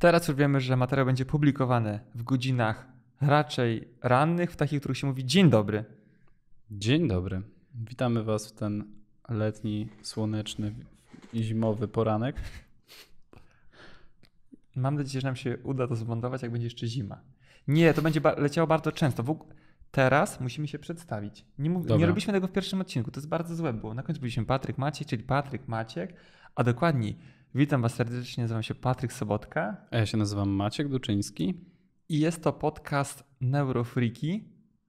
Teraz już wiemy, że materiał będzie publikowany w godzinach raczej rannych, w takich, w których się mówi dzień dobry. Dzień dobry. Witamy Was w ten letni, słoneczny i zimowy poranek. Mam nadzieję, że nam się uda to zmontować, jak będzie jeszcze zima. Nie, to będzie leciało bardzo często. Teraz musimy się przedstawić. Nie, nie robiliśmy tego w pierwszym odcinku, to jest bardzo złe bo Na końcu byliśmy Patryk Maciek, czyli Patryk Maciek, a dokładniej Witam Was serdecznie, nazywam się Patryk Sobotka. A ja się nazywam Maciek Duczyński. I jest to podcast Neurofreaki,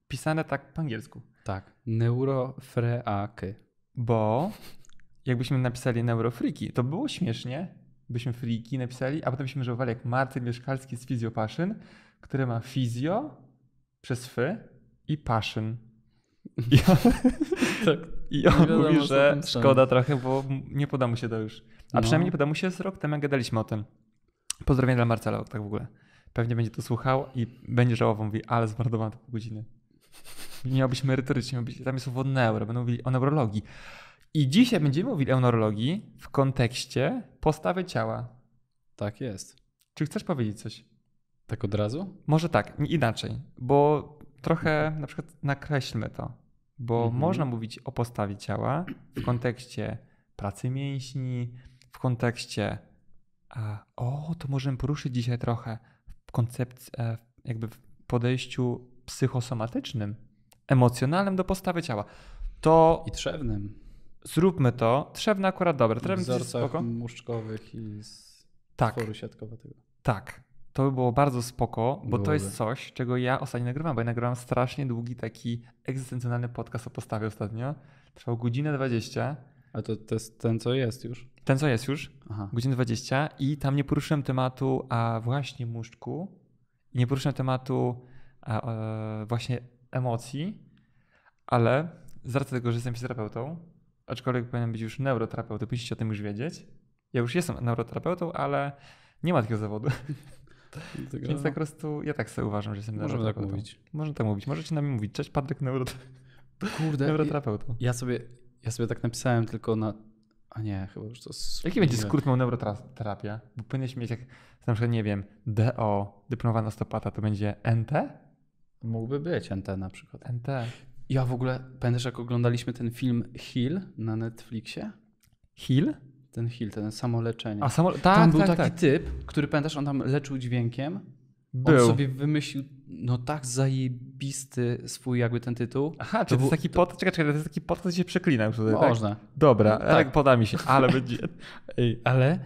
pisane tak po angielsku. Tak, neurofreaky. Bo jakbyśmy napisali neurofreaki, to było śmiesznie, byśmy freaki napisali, a potem byśmy żałowali jak Martin Mieszkalski z Fizjopaszyn, który ma fizjo przez fy i paszyn. I on, tak, I on mówi, że szkoda trochę, bo nie poda mu się to już. A no. przynajmniej uda mu się z rok temu gadaliśmy o tym. Pozdrowienia dla Marcela, tak w ogóle. Pewnie będzie to słuchał i będzie żałował, mówi, ale zmarnowałem to pół godziny. Miał być merytorycznie, miał być, tam jest słowo neuro, będą mówili o neurologii. I dzisiaj będziemy mówili o neurologii w kontekście postawy ciała. Tak jest. Czy chcesz powiedzieć coś? Tak od razu? Może tak, inaczej, bo trochę na przykład nakreślmy to, bo mhm. można mówić o postawie ciała w kontekście pracy mięśni, w kontekście a, e, o, to możemy poruszyć dzisiaj trochę w koncepcji, e, jakby w podejściu psychosomatycznym, emocjonalnym do postawy ciała. To I trzewnym. Zróbmy to. Trzewne akurat dobre. Trzewne Wzorcach spoko. muszczkowych i z tak. tworu siatkowego. Tak. To by było bardzo spoko, bo Byłoby. to jest coś, czego ja ostatnio nagrywam, bo ja nagrywam strasznie długi taki egzystencjonalny podcast o postawie ostatnio. Trwał godzinę 20 a to, to jest ten, co jest już? Ten, co jest już, Aha. godzina 20 i tam nie poruszyłem tematu, a właśnie muszczku i nie poruszyłem tematu a, a, e, właśnie emocji, ale z racji tego, że jestem fizjoterapeutą, aczkolwiek powinienem być już neuroterapeutą, powinniście o tym już wiedzieć. Ja już jestem neuroterapeutą, ale nie ma takiego zawodu. Tego... Więc tak po prostu ja tak sobie uważam, że jestem Możemy tak mówić. Można tak mówić. Możecie nami mówić. Cześć, Patryk neuro. Kurde, neuroterapeutą. Ja sobie, ja sobie tak napisałem tylko na. A nie, chyba już to. Jest... Jaki będzie skrót miał neuroterapia? Bo powinieneś mieć jak, na przykład, nie wiem, DO, dyplomowana stopata, to będzie NT? Mógłby być NT na przykład. NT. Ja w ogóle, pamiętasz jak oglądaliśmy ten film Hill na Netflixie? Hill? Ten Hill, ten samoleczenie. A samo... tak, tam tak, był taki tak. typ, który pamiętasz, on tam leczył dźwiękiem był. On sobie wymyślił no tak zajebisty swój jakby ten tytuł. Aha, to czy to, był, jest taki to... podcast, czekaj, czekaj, to jest taki podcast, się przeklinam tutaj, tak? Można. Tak? Dobra, no, tak. poda mi się, ale będzie. Ej. Ale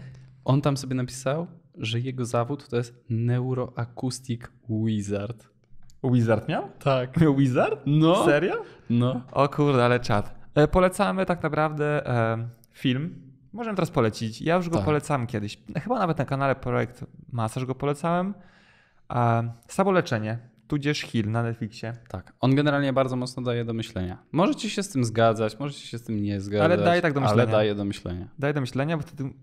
on tam sobie napisał, że jego zawód to jest neuroacoustic wizard. Wizard miał? Tak. Wizard? No. Serio? No. O kurde, ale czad. E, polecamy tak naprawdę e, film. Możemy teraz polecić. Ja już go tak. polecam kiedyś. Chyba nawet na kanale Projekt Masaż go polecałem. A samoleczenie, tudzież Hill na Netflixie. Tak, on generalnie bardzo mocno daje do myślenia. Możecie się z tym zgadzać, możecie się z tym nie zgadzać. Ale daje tak do myślenia. Ale daje do myślenia. Daje do myślenia, bo wtedy...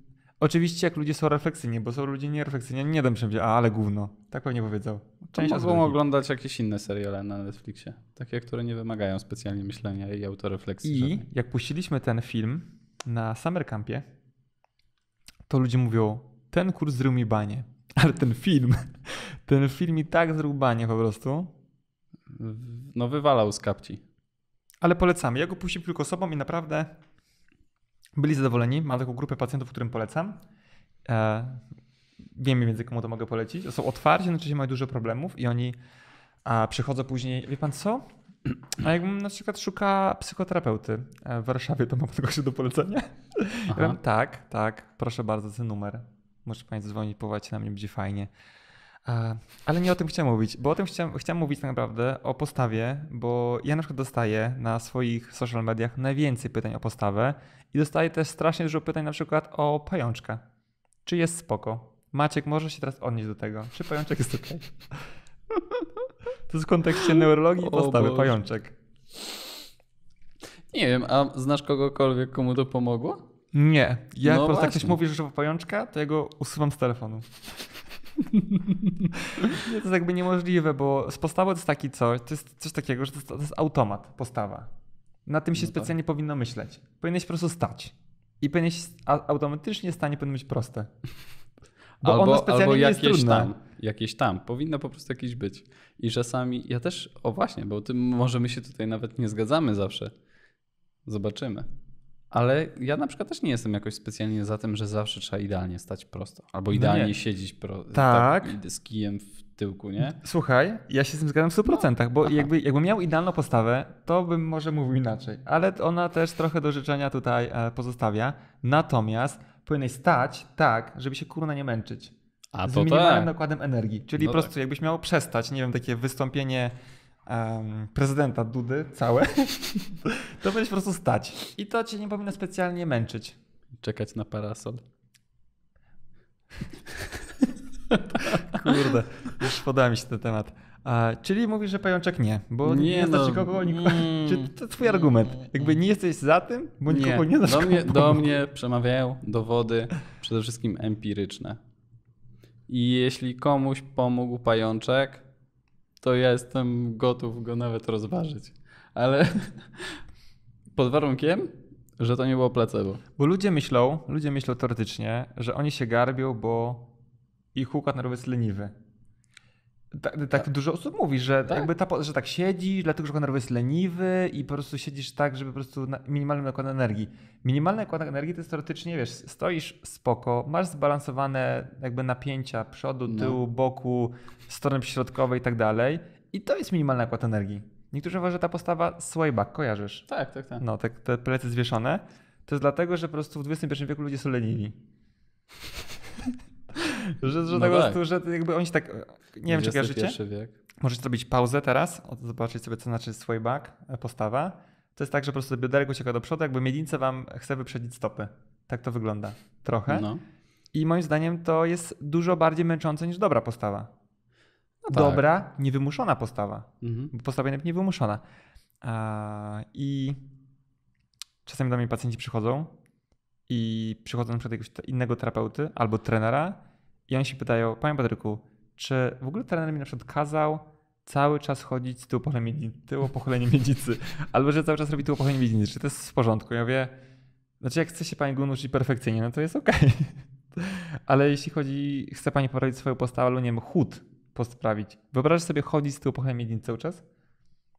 Oczywiście jak ludzie są refleksyjni, bo są ludzie nierefleksyjni, nie dam się, a ale gówno. Tak pewnie powiedział. Część to oglądać jakieś inne seriale na Netflixie. Takie, które nie wymagają specjalnie myślenia i autorefleksji. I żadnej. jak puściliśmy ten film na Summer Campie, to ludzie mówią, ten kurs zrył mi banie. Ale ten film, ten film i tak zrubanie po prostu. No wywalał z kapci. Ale polecamy. Ja go puściłem tylko osobom i naprawdę byli zadowoleni. Mam taką grupę pacjentów, którym polecam. E, wiem mniej więcej komu to mogę polecić. Są otwarci, znaczy się mają dużo problemów i oni a, przychodzą później, wie pan co? A jakbym na przykład szuka psychoterapeuty e, w Warszawie, to mam tego się do polecenia. Ja tak, tak, proszę bardzo, ten numer. Może pani dzwonić, powołać na mnie, będzie fajnie. E, ale nie o tym chciałem mówić, bo o tym chciałem, chciałem mówić tak naprawdę o postawie, bo ja na przykład dostaję na swoich social mediach najwięcej pytań o postawę i dostaję też strasznie dużo pytań na przykład o pajączka. Czy jest spoko? Maciek, może się teraz odnieść do tego. Czy pajączek jest ok? To jest w kontekście neurologii i postawy pajączek. Nie wiem, a znasz kogokolwiek, komu to pomogło? Nie. Ja no po prostu jak ktoś mówi, że żywa pajączka, to ja go usuwam z telefonu. to jest jakby niemożliwe, bo z postawy to jest taki coś, to jest coś takiego, że to jest, to jest automat, postawa. Na tym się no tak. specjalnie tak. powinno myśleć. Powinieneś po prostu stać. I powinieneś automatycznie stanie powinno być proste. Bo albo, ono specjalnie albo jakieś jest tam. Jakieś tam. Powinno po prostu jakieś być. I czasami ja też, o właśnie, bo tym może my się tutaj nawet nie zgadzamy zawsze. Zobaczymy. Ale ja na przykład też nie jestem jakoś specjalnie za tym, że zawsze trzeba idealnie stać prosto. Albo no idealnie no siedzieć pro, tak. tak. z kijem w tyłku, nie? Słuchaj, ja się z tym zgadzam w 100%, no. bo jakby, jakbym miał idealną postawę, to bym może mówił inaczej. Ale ona też trochę do życzenia tutaj e, pozostawia. Natomiast powinieneś stać tak, żeby się kurna nie męczyć. A, z minimalnym tak. nakładem energii. Czyli no po tak. prostu tak. jakbyś miał przestać, nie wiem, takie wystąpienie prezydenta Dudy całe, to będziesz po prostu stać. I to cię nie powinno specjalnie męczyć. Czekać na parasol. Kurde, już podoba mi się ten temat. A, czyli mówisz, że pajączek nie, bo nie, nie znaczy no, kogo nikogo. Mm, czy to twój argument? Jakby nie jesteś za tym, bo nikogo nie, nie znasz. Do mnie, do mnie przemawiają dowody przede wszystkim empiryczne. I jeśli komuś pomógł pajączek, to ja jestem gotów go nawet rozważyć. Ale pod warunkiem, że to nie było placebo. Bo ludzie myślą, ludzie myślą teoretycznie, że oni się garbią, bo ich układ nerwowy jest leniwy. Tak, tak, tak, dużo osób mówi, że, tak? Jakby ta, że tak siedzi, dlatego że nerwowy jest leniwy i po prostu siedzisz tak, żeby po prostu na, minimalny nakład energii. Minimalny nakład energii to jest teoretycznie, wiesz, stoisz spoko, masz zbalansowane jakby napięcia przodu, no. tyłu, no. boku, strony środkowej i tak dalej. I to jest minimalny nakład energii. Niektórzy uważają, że ta postawa swayback, kojarzysz? Tak, tak, tak. No, te plecy zwieszone. To jest dlatego, że po prostu w XXI wieku ludzie są leniwi że, że, no tak. że jakby oni się tak, nie wiem czy kojarzycie, wiek. możecie zrobić pauzę teraz, zobaczyć sobie co znaczy swój back, e, postawa. To jest tak, że po prostu bioderek ucieka do przodu, jakby miednicę wam chce wyprzedzić stopy. Tak to wygląda trochę. No. I moim zdaniem to jest dużo bardziej męczące niż dobra postawa. No tak. dobra, niewymuszona postawa. Mhm. Bo postawa jednak niewymuszona. I czasami do mnie pacjenci przychodzą i przychodzą przed jakiegoś innego terapeuty albo trenera i oni się pytają, panie Patryku, czy w ogóle trener mi na przykład kazał cały czas chodzić z tyłu pochylenie, tyło pochylenie miednicy, albo że cały czas robi tyło pochylenie miednicy, czy to jest w porządku? Ja mówię, znaczy jak chce się pani gunuć perfekcyjnie, no to jest okej. Okay. Ale jeśli chodzi, chce pani poprawić swoją postawę, albo nie wiem, chód posprawić, wyobrażasz sobie chodzić z tyłu pochylenia miednicy cały czas?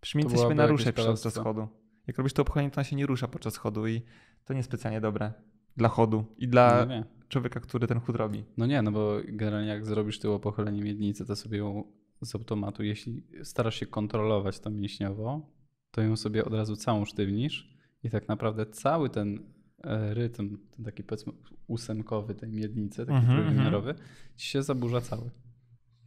Przymięty się na ruszę podczas chodu. Jak robisz to pochylenie, to ona się nie rusza podczas chodu i to niespecjalnie dobre dla chodu i dla no nie, nie człowieka, który ten chód robi. No nie, no bo generalnie jak zrobisz tyło pochylenie miednicy, to sobie ją z automatu, jeśli starasz się kontrolować to mięśniowo, to ją sobie od razu całą sztywnisz i tak naprawdę cały ten e, rytm, ten taki powiedzmy ósemkowy tej miednicy, taki mm trójwymiarowy, mhm. ci się zaburza cały.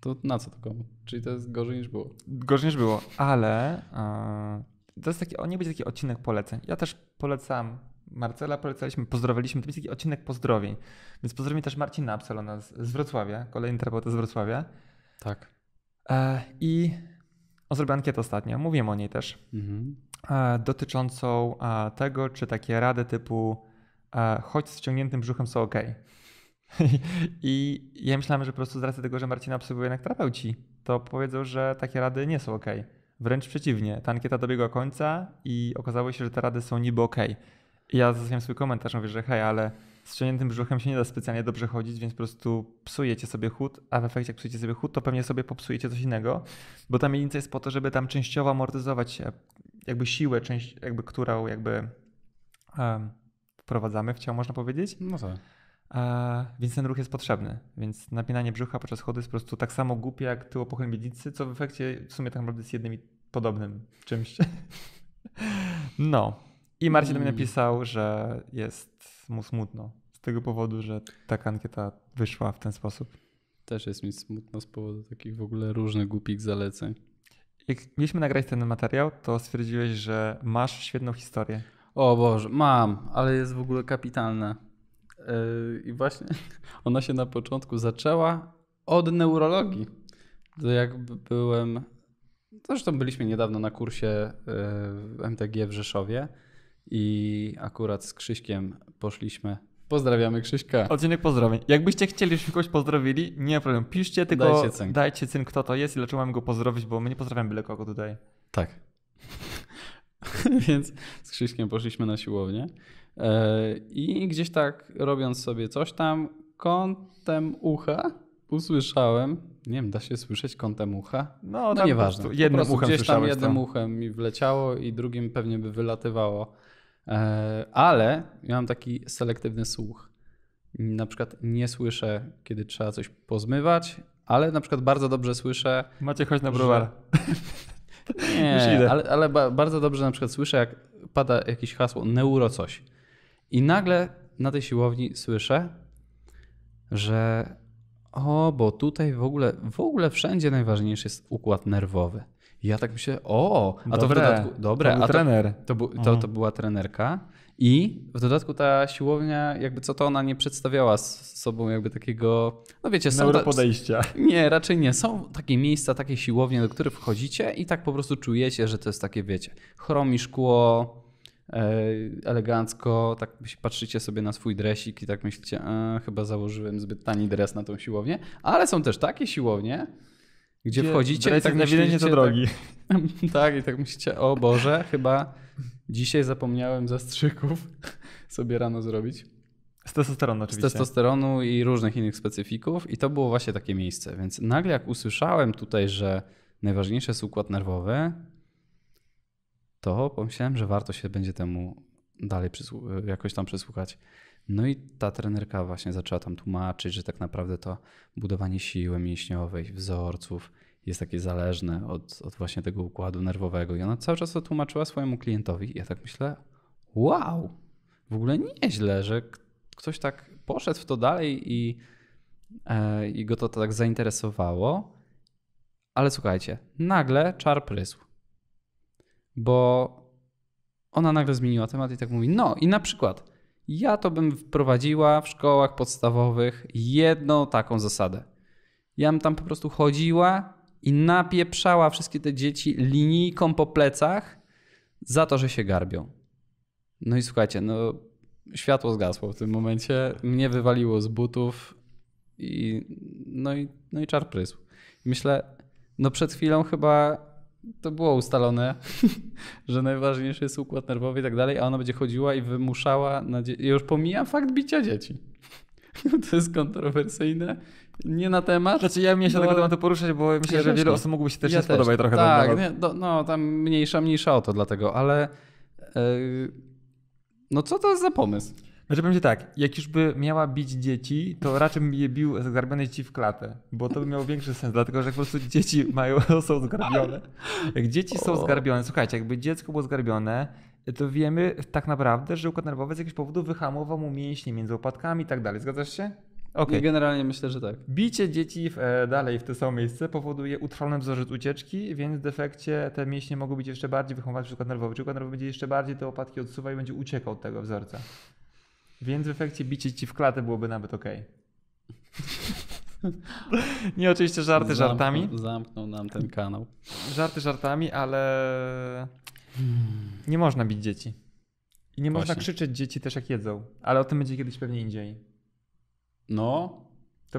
To na co to komu? Czyli to jest gorzej niż było. Gorzej niż było, ale... E, to jest taki, nie będzie taki odcinek poleceń. Ja też polecam Marcela polecaliśmy, pozdrowiliśmy. To jest taki odcinek pozdrowień. Więc pozdrowimy też Marcina Absalona z, z Wrocławia, kolejny terapeuta z Wrocławia. Tak. E, I on zrobił ankietę ostatnio, mówiłem o niej też, mhm. E, dotyczącą e, tego, czy takie rady typu chodź z ciągniętym brzuchem są ok. I ja myślałem, że po prostu z racji tego, że Marcina obserwuję jednak terapeuci, to powiedzą, że takie rady nie są ok. Wręcz przeciwnie, ta ankieta dobiegła końca i okazało się, że te rady są niby ok. Ja zostawiam swój komentarz, mówię, że hej, ale z ciągniętym brzuchem się nie da specjalnie dobrze chodzić, więc po prostu psujecie sobie chód, a w efekcie jak psujecie sobie chód, to pewnie sobie popsujecie coś innego, bo ta mielinica jest po to, żeby tam częściowo amortyzować jakby siłę, część, jakby, którą jakby um, wprowadzamy w ciało, można powiedzieć. No tak. A, e, więc ten ruch jest potrzebny. Więc napinanie brzucha podczas chody jest po prostu tak samo głupie jak tyło pochyleń miednicy, co w efekcie w sumie tak naprawdę jest jednym i podobnym czymś. No, i Marcin do mnie mm. napisał, że jest mu smutno z tego powodu, że taka ankieta wyszła w ten sposób. Też jest mi smutno z powodu takich w ogóle różnych głupich zaleceń. Jak mieliśmy nagrać ten materiał, to stwierdziłeś, że masz świetną historię. O Boże, mam, ale jest w ogóle kapitalna. Yy, I właśnie ona się na początku zaczęła od neurologii. To jak byłem. Zresztą byliśmy niedawno na kursie yy, w MTG w Rzeszowie i akurat z Krzyśkiem poszliśmy. Pozdrawiamy Krzyśka. Odcinek pozdrowień. Jakbyście chcieli, żebyśmy kogoś pozdrowili, nie ma problemu. Piszcie, tylko dajcie cynk, dajcie cynk kto to jest i dlaczego mamy go pozdrowić, bo my nie pozdrawiamy byle kogo tutaj. Tak. Więc z Krzyśkiem poszliśmy na siłownię e, i gdzieś tak robiąc sobie coś tam, kątem ucha usłyszałem, nie wiem, da się słyszeć kątem ucha? No, no nieważne. jednym po uchem gdzieś tam jednym to. uchem mi wleciało i drugim pewnie by wylatywało E, ale ja mam taki selektywny słuch. Na przykład nie słyszę, kiedy trzeba coś pozmywać, ale na przykład bardzo dobrze słyszę. Macie choć na browar. Że... Nie, ale, ale, bardzo dobrze na przykład słyszę, jak pada jakieś hasło neuro coś. I nagle na tej siłowni słyszę, że o, bo tutaj w ogóle, w ogóle wszędzie najważniejszy jest układ nerwowy. Ja tak myślę, o, a dobre, to w dodatku, dobre, to był a trener. To, bu, to, mhm. to, była trenerka i w dodatku ta siłownia, jakby co to ona nie przedstawiała z sobą jakby takiego, no wiecie, są ta, podejścia. Nie, raczej nie. Są takie miejsca, takie siłownie, do których wchodzicie i tak po prostu czujecie, że to jest takie, wiecie, chromi szkło, e, elegancko, tak patrzycie sobie na swój dresik i tak myślicie, e, chyba założyłem zbyt tani dres na tą siłownię, ale są też takie siłownie, gdzie, wchodzicie? wchodzicie i tak myślicie, do tak- drogi. Tak, tak, i tak myślicie, o Boże, chyba dzisiaj zapomniałem zastrzyków sobie rano zrobić. Z testosteronu oczywiście. Z testosteronu i różnych innych specyfików i to było właśnie takie miejsce. Więc nagle jak usłyszałem tutaj, że najważniejszy jest układ nerwowy, to pomyślałem, że warto się będzie temu dalej jakoś tam przesłuchać. No i ta trenerka właśnie zaczęła tam tłumaczyć, że tak naprawdę to budowanie siły mięśniowej, wzorców jest takie zależne od, od właśnie tego układu nerwowego. I ona cały czas to tłumaczyła swojemu klientowi. I ja tak myślę, wow, w ogóle nieźle, że ktoś tak poszedł w to dalej i, e, i go to tak zainteresowało. Ale słuchajcie, nagle czar prysł, bo ona nagle zmieniła temat i tak mówi, no i na przykład ja to bym wprowadziła w szkołach podstawowych jedną taką zasadę. Ja bym tam po prostu chodziła i napieprzała wszystkie te dzieci linijką po plecach za to, że się garbią. No i słuchajcie, no światło zgasło w tym momencie, mnie wywaliło z butów i no i, no i czar prysł. Myślę, no przed chwilą chyba to było ustalone, że najważniejszy jest układ nerwowy i tak dalej, a ona będzie chodziła i wymuszała na Ja już pomijam fakt bicia dzieci. to jest kontrowersyjne. Nie na temat. Znaczy ja mnie się no, tego tematu poruszać, bo myślę, że wiele osób mogłoby się też ja nie spodobać też. trochę. Tak, nie, do, no tam mniejsza, mniejsza o to dlatego, ale... Yy... No co to jest za pomysł? Znaczy powiem ci tak, jak już by miała bić dzieci, to raczej bym je bił zgarbione dzieci w klatę, bo to by miało większy sens, dlatego że po prostu dzieci mają, są zgarbione. Jak dzieci są zgarbione, słuchajcie, jakby dziecko było zgarbione, to wiemy tak naprawdę, że układ nerwowy z jakiegoś powodu wyhamował mu mięśnie między łopatkami i tak dalej. Zgadzasz się? Okay. generalnie myślę, że tak. Bicie dzieci w, e, dalej w to samo miejsce powoduje utrwalony wzorzec ucieczki, więc w defekcie te mięśnie mogą być jeszcze bardziej przez układ nerwowy. Czy układ nerwowy będzie jeszcze bardziej te opadki odsuwa i będzie uciekał od tego wzorca. Więc w efekcie bicie ci w klatę byłoby nawet ok. Nie oczywiście żarty żartami. Zamknął nam ten kanał. Żarty żartami, ale nie można bić dzieci. I nie Właśnie. można krzyczeć dzieci też jak jedzą. Ale o tym będzie kiedyś pewnie indziej. No,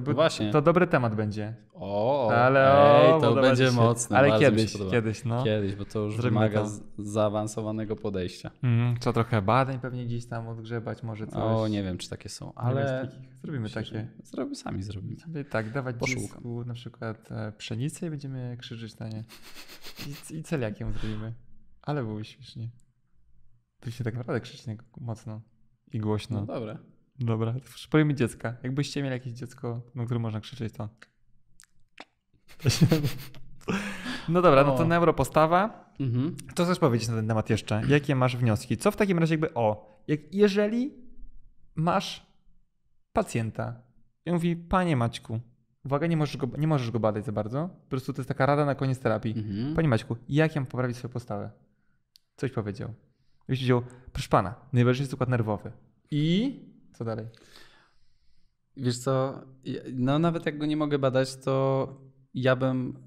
to, no Właśnie. to dobry temat będzie. O, ale ej, to będzie mocne. Ale kiedyś, kiedyś, no. Kiedyś, bo to już Zrobimy wymaga to. zaawansowanego podejścia. Mm, co trochę badań pewnie gdzieś tam odgrzebać, może coś. O, nie wiem, czy takie są, ale... Zrobimy Myślę, takie. Zrobimy, sami zrobimy. Sobie tak, dawać dziecku na przykład e, pszenicę i będziemy krzyżyć na nie. I, i celiakiem zrobimy. Ale byłoby śmiesznie. To się tak naprawdę krzyczy mocno i głośno. No dobra. Dobra, przypomnij mi dziecka. Jakbyście mieli jakieś dziecko, na które można krzyczeć, to... No dobra, no to neuropostawa. Mhm. To chcesz powiedzieć na ten temat jeszcze? Jakie masz wnioski? Co w takim razie jakby o, jak, jeżeli masz pacjenta i mówi, panie Maćku, uwaga, nie możesz, go, nie możesz go badać za bardzo, po prostu to jest taka rada na koniec terapii. Mhm. Panie Maćku, jak ja mam poprawić swoją postawę? Coś powiedział. Jeśli powiedział, proszę pana, najważniejszy jest układ nerwowy. I co dalej? Wiesz co, no nawet jak go nie mogę badać, to ja bym.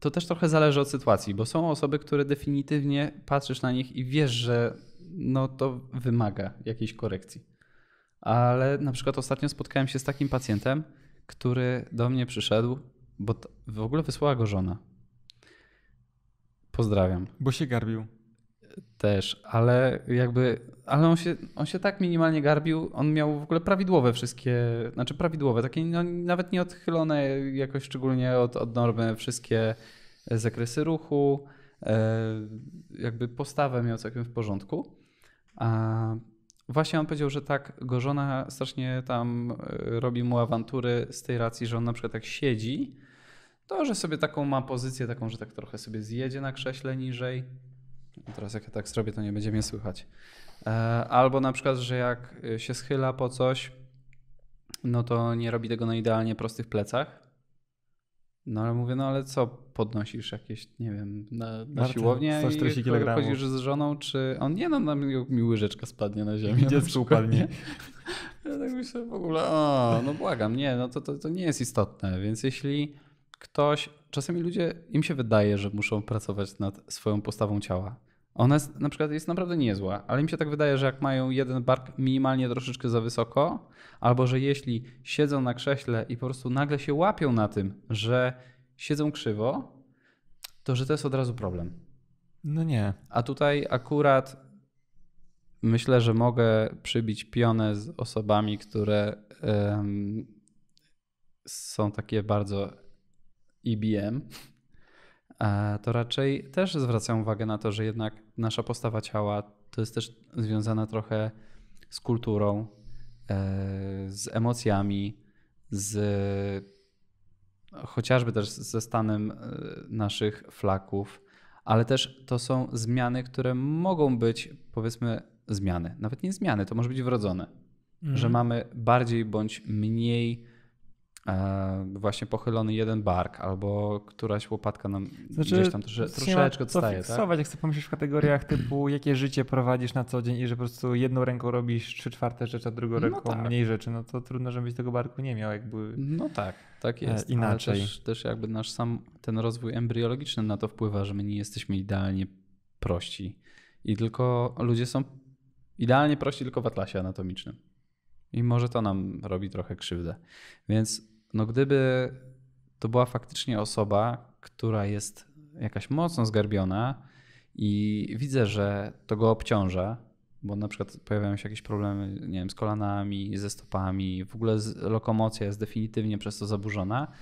To też trochę zależy od sytuacji, bo są osoby, które definitywnie patrzysz na nich i wiesz, że no to wymaga jakiejś korekcji. Ale na przykład ostatnio spotkałem się z takim pacjentem, który do mnie przyszedł, bo w ogóle wysłała go żona. Pozdrawiam. Bo się garbił też, ale jakby, ale on się, on się tak minimalnie garbił, on miał w ogóle prawidłowe wszystkie, znaczy prawidłowe, takie no, nawet nie odchylone jakoś szczególnie od, od normy wszystkie zakresy ruchu, e, jakby postawę miał całkiem w porządku. A właśnie on powiedział, że tak, go żona strasznie tam e, robi mu awantury z tej racji, że on na przykład tak siedzi, to, że sobie taką ma pozycję, taką, że tak trochę sobie zjedzie na krześle niżej, Teraz jak ja tak zrobię, to nie będzie mnie słychać. E, albo na przykład, że jak się schyla po coś, no to nie robi tego na idealnie prostych plecach. No ale mówię, no ale co podnosisz jakieś, nie wiem, na, na siłownię 140 i kg. chodzisz z żoną, czy on nie, no na mi, łyżeczka spadnie na ziemię. Dziecko na Ja tak myślę w ogóle, o, no błagam, nie, no to, to, to nie jest istotne, więc jeśli ktoś, czasami ludzie, im się wydaje, że muszą pracować nad swoją postawą ciała. Ona jest, na przykład jest naprawdę niezła, ale mi się tak wydaje, że jak mają jeden bark minimalnie troszeczkę za wysoko, albo że jeśli siedzą na krześle i po prostu nagle się łapią na tym, że siedzą krzywo, to że to jest od razu problem. No nie. A tutaj akurat myślę, że mogę przybić pionę z osobami, które um, są takie bardzo IBM, e to raczej też zwracam uwagę na to, że jednak nasza postawa ciała to jest też związana trochę z kulturą, e, z emocjami, z chociażby też ze stanem e, naszych flaków, ale też to są zmiany, które mogą być, powiedzmy, zmiany. Nawet nie zmiany, to może być wrodzone, mhm. że mamy bardziej bądź mniej E, właśnie pochylony jeden bark albo któraś łopatka nam znaczy, gdzieś tam trosze, troszeczkę odstaje. Co tak? jak sobie pomyślisz w kategoriach typu jakie życie prowadzisz na co dzień i że po prostu jedną ręką robisz trzy czwarte rzeczy, a drugą no ręką tak. mniej rzeczy, no to trudno, żebyś tego barku nie miał jakby. No tak, tak e, jest. Inaczej. Ale też, też jakby nasz sam ten rozwój embryologiczny na to wpływa, że my nie jesteśmy idealnie prości i tylko ludzie są idealnie prości tylko w atlasie anatomicznym. I może to nam robi trochę krzywdę. Więc no gdyby to była faktycznie osoba, która jest jakaś mocno zgarbiona i widzę, że to go obciąża, bo na przykład pojawiają się jakieś problemy, nie wiem, z kolanami, ze stopami, w ogóle lokomocja jest definitywnie przez to zaburzona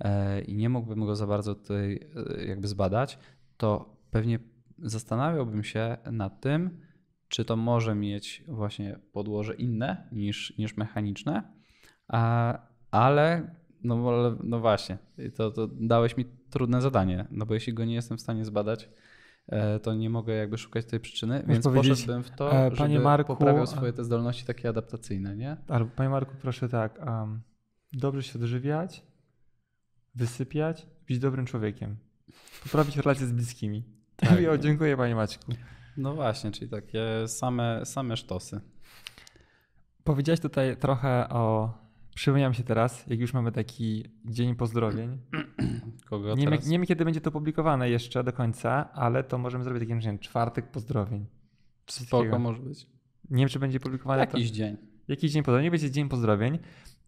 e, i nie mógłbym go za bardzo tutaj e, jakby zbadać, to pewnie zastanawiałbym się nad tym, czy to może mieć właśnie podłoże inne niż, niż mechaniczne, a ale no, no właśnie, to, to dałeś mi trudne zadanie, no bo jeśli go nie jestem w stanie zbadać, e, to nie mogę jakby szukać tej przyczyny, Możesz więc poszedłbym w to, e, żeby Marku, poprawiał swoje te zdolności takie adaptacyjne, nie? Albo, Panie Marku, proszę tak, um, dobrze się odżywiać, wysypiać, być dobrym człowiekiem, poprawić relacje z bliskimi. Tak. o, dziękuję Panie Maćku. No właśnie, czyli takie same, same sztosy. Powiedziałeś tutaj trochę o Przypomniałem się teraz, jak już mamy taki dzień pozdrowień. Kogo nie, teraz? Wiem, nie wiem, kiedy będzie to publikowane jeszcze do końca, ale to możemy zrobić taki, nie wiem, czwartek pozdrowień. Spoko może być. Nie wiem, czy będzie publikowane. Jakiś to... dzień. Jakiś dzień pozdrowień. Nie będzie dzień pozdrowień.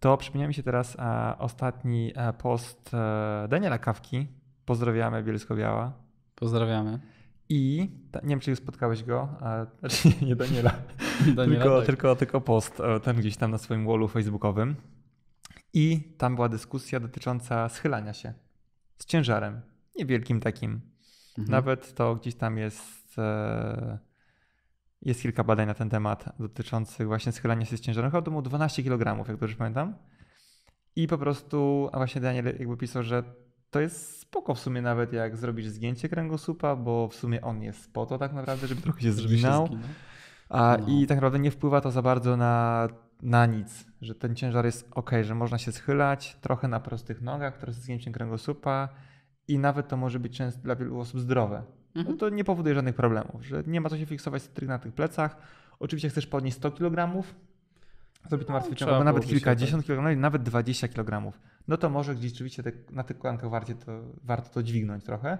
To przypomniał się teraz a, e, ostatni a, e, post a, e, Daniela Kawki. Pozdrawiamy Bielsko-Biała. Pozdrawiamy. I ta, nie wiem, czy już spotkałeś go, a, znaczy nie, nie Daniela, Daniela tylko, tak. tylko, tylko post ten gdzieś tam na swoim wallu facebookowym i tam była dyskusja dotycząca schylania się z ciężarem, niewielkim takim. Mhm. Nawet to gdzieś tam jest. E, jest kilka badań na ten temat dotyczących właśnie schylania się z ciężarem. Chyba to było 12 kg, jak dobrze pamiętam. I po prostu, a właśnie Daniel jakby pisał, że to jest spoko w sumie nawet jak zrobisz zgięcie kręgosłupa, bo w sumie on jest po to tak naprawdę, żeby trochę się zginął. A, no. I tak naprawdę nie wpływa to za bardzo na, na nic że ten ciężar jest ok, że można się schylać trochę na prostych nogach, trochę z zgięciem kręgosłupa i nawet to może być często dla wielu osób zdrowe. No mhm. No to nie powoduje żadnych problemów, że nie ma co się fiksować na tych plecach. Oczywiście chcesz podnieść 100 kg, zrobić to martwy ciąg, nawet kilkadziesiąt tak. kg, nawet 20 kg. No to może gdzieś rzeczywiście te, na tych kolankach to, warto to dźwignąć trochę.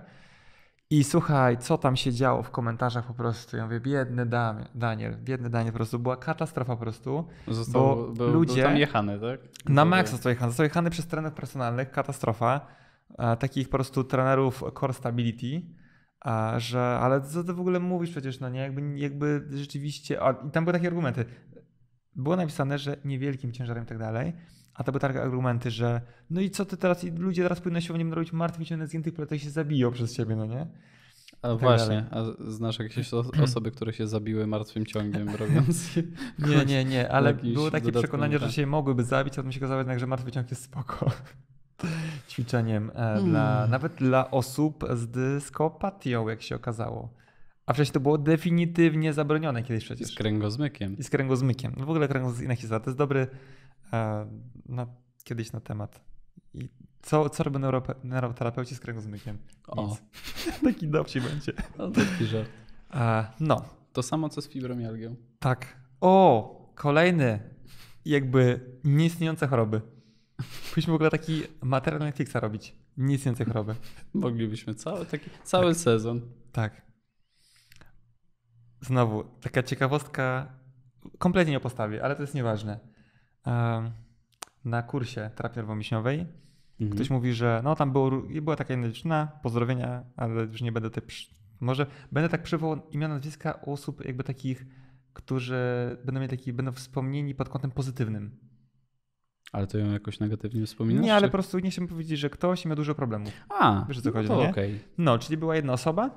I słuchaj, co tam się działo w komentarzach po prostu. Ja mówię, biedny Damian, Daniel, biedny Daniel, po prostu była katastrofa po prostu. Został, bo był, ludzie był tam jechany, tak? Na maks został jechany. Został jechany przez trenerów personalnych, katastrofa. E, takich po prostu trenerów core stability, e, że ale co ty w ogóle mówisz przecież, no nie? Jakby, jakby rzeczywiście, a, i tam były takie argumenty. Było napisane, że niewielkim ciężarem i tak dalej, a to były takie argumenty, że no i co ty teraz, ludzie teraz powinni się o nim robić martwić, one zjętych, które się zabiją przez ciebie, no nie? A tak właśnie, dalej. a znasz jakieś osoby, które się zabiły martwym ciągiem robiąc? nie, nie, nie, ale było takie tak. przekonanie, że się mogłyby zabić, a mi się okazało jednak, że martwy ciąg jest spoko. Ćwiczeniem e, hmm. dla, nawet dla osób z dyskopatią, jak się okazało. A wcześniej to było definitywnie zabronione kiedyś przecież. I z kręgozmykiem. I z kręgozmykiem. No w ogóle kręgozmyk jest To jest dobry e, na, kiedyś na temat. I co, co robią neurope, neuroterapeuci z kręgozmykiem? O. Nic. taki dobry będzie. No, taki żart. E, no. To samo co z fibromialgią. Tak. O, kolejny jakby nieistniejące choroby. Byśmy w ogóle taki materiał Netflixa robić. Nieistniejące choroby. Moglibyśmy cały, taki, cały tak. sezon. Tak znowu taka ciekawostka, kompletnie nie o postawie, ale to jest nieważne. Na kursie terapii nerwowo mhm. ktoś mówi, że no tam było, była taka jedna dziewczyna, pozdrowienia, ale już nie będę tej, tak może będę tak przywołał imiona, nazwiska osób jakby takich, którzy będą mieli taki, będą wspomnieni pod kątem pozytywnym. Ale to ją jakoś negatywnie wspominasz? Nie, ale po prostu nie chciałbym powiedzieć, że ktoś miał dużo problemów. A, Wiesz, co no chodzi, to okej. Okay. No, czyli była jedna osoba,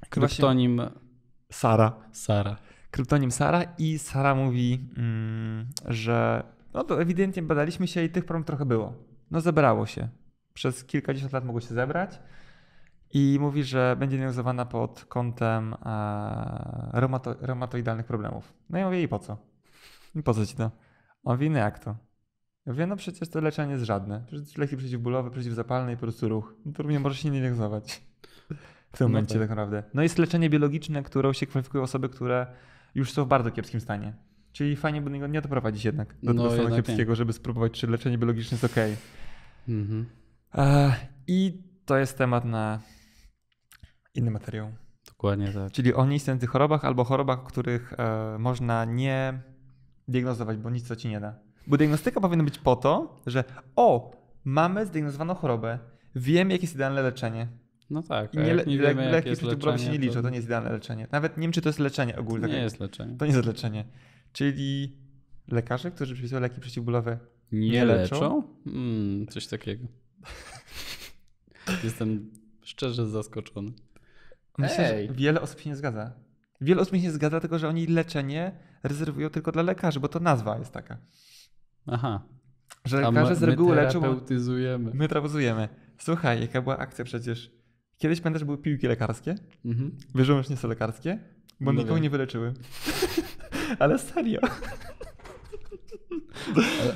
która Kryptonim... Się... Sara. Sara. Kryptonim Sara i Sara mówi, mm, że no to ewidentnie badaliśmy się i tych prom trochę było. No zebrało się. Przez kilkadziesiąt lat mogło się zebrać. I mówi, że będzie diagnozowana pod kątem e, reumato, reumatoidalnych problemów. No i mówię, i po co? I po co ci to? On mówi, no jak to? Ja mówię, no przecież to leczenie jest żadne. Przecież leki przeciwbólowe, przeciwzapalne i po prostu ruch. No to również możesz się nie diagnozować w tym no momencie tak. tak naprawdę. No jest leczenie biologiczne, którą się kwalifikują osoby, które już są w bardzo kiepskim stanie. Czyli fajnie by nie doprowadzić jednak do no, tego stanu kiepskiego, nie. żeby spróbować, czy leczenie biologiczne jest ok. Mhm. I to jest temat na inny materiał. Dokładnie tak. Czyli o nieistniejących chorobach albo chorobach, których e, można nie diagnozować, bo nic to ci nie da. Bo diagnostyka powinna być po to, że o, mamy zdiagnozowaną chorobę, wiem jakie jest idealne leczenie. No tak. Nie, le- nie wiemy, le- leki przeciwbólowe się nie liczą, to... to nie jest idealne leczenie. Nawet nie wiem, czy to jest leczenie ogólnie. To nie tak jest leczenie. To nie jest leczenie. Czyli lekarze, którzy przypisują leki przeciwbólowe, nie, nie leczą? leczą? Mm, coś takiego. Jestem szczerze zaskoczony. Myślę, że wiele osób się nie zgadza. Wiele osób się nie zgadza, tylko że oni leczenie rezerwują tylko dla lekarzy, bo to nazwa jest taka. Aha. Że lekarze my, z reguły my leczą. My terapeutyzujemy. Słuchaj, jaka była akcja przecież Kiedyś pamiętasz, były piłki lekarskie, mhm. nie są lekarskie, bo no nikogo nie wyleczyły. Ale serio.